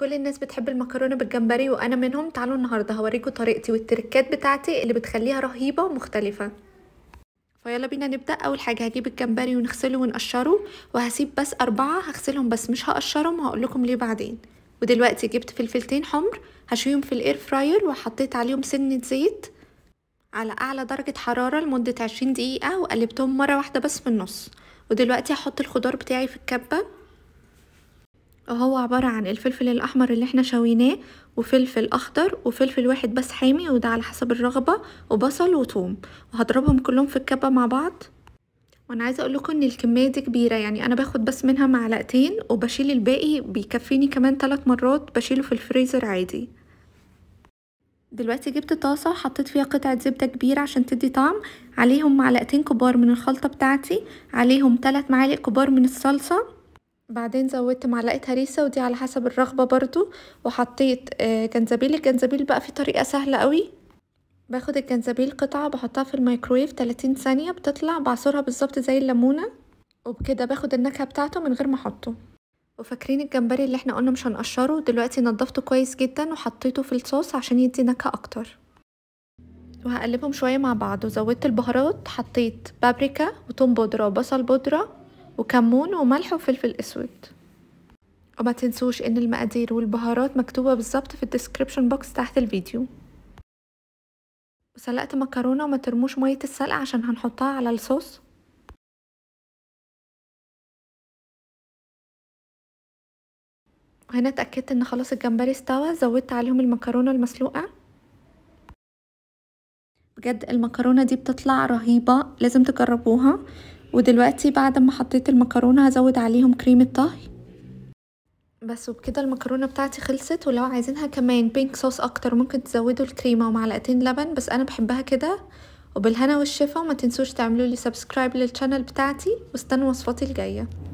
كل الناس بتحب المكرونه بالجمبري وانا منهم تعالوا النهارده هوريكم طريقتي والتركات بتاعتي اللي بتخليها رهيبه ومختلفه فيلا بينا نبدا اول حاجه هجيب الجمبري ونغسله ونقشره وهسيب بس اربعه هغسلهم بس مش هقشرهم هقول لكم ليه بعدين ودلوقتي جبت فلفلتين حمر هشويهم في الاير فراير وحطيت عليهم سنه زيت على اعلى درجه حراره لمده 20 دقيقه وقلبتهم مره واحده بس في النص ودلوقتي هحط الخضار بتاعي في الكبه هو عبارة عن الفلفل الأحمر اللي احنا شويناه وفلفل أخضر وفلفل واحد بس حامي وده على حسب الرغبة وبصل وثوم وهضربهم كلهم في الكبة مع بعض وانا عايزه اقول لكم ان الكميه دي كبيره يعني انا باخد بس منها معلقتين وبشيل الباقي بيكفيني كمان ثلاث مرات بشيله في الفريزر عادي دلوقتي جبت طاسه حطيت فيها قطعه زبده كبيره عشان تدي طعم عليهم معلقتين كبار من الخلطه بتاعتي عليهم ثلاث معالق كبار من الصلصه بعدين زودت معلقه هريسه ودي على حسب الرغبه برضو وحطيت آه، جنزبيل الجنزبيل بقى في طريقه سهله قوي باخد الجنزبيل قطعه بحطها في الميكرويف 30 ثانيه بتطلع بعصرها بالظبط زي الليمونه وبكده باخد النكهه بتاعته من غير ما احطه وفاكرين الجمبري اللي احنا قلنا مش هنقشره دلوقتي نضفته كويس جدا وحطيته في الصوص عشان يدي نكهه اكتر وهقلبهم شويه مع بعض وزودت البهارات حطيت بابريكا وتوم بودره وبصل بودره وكمون وملح وفلفل اسود وما تنسوش ان المقادير والبهارات مكتوبة بالظبط في الديسكريبشن بوكس تحت الفيديو وسلقت مكرونة وما ترموش مية السلق عشان هنحطها على الصوص وهنا اتأكدت ان خلاص الجمبري استوى زودت عليهم المكرونة المسلوقة بجد المكرونة دي بتطلع رهيبة لازم تجربوها ودلوقتي بعد ما حطيت المكرونة هزود عليهم كريم الطهي بس وبكده المكرونة بتاعتي خلصت ولو عايزينها كمان بينك صوص اكتر ممكن تزودوا الكريمة ومعلقتين لبن بس انا بحبها كده وبالهنا والشفا وما تنسوش تعملوا لي سبسكرايب للشانل بتاعتي واستنوا وصفاتي الجايه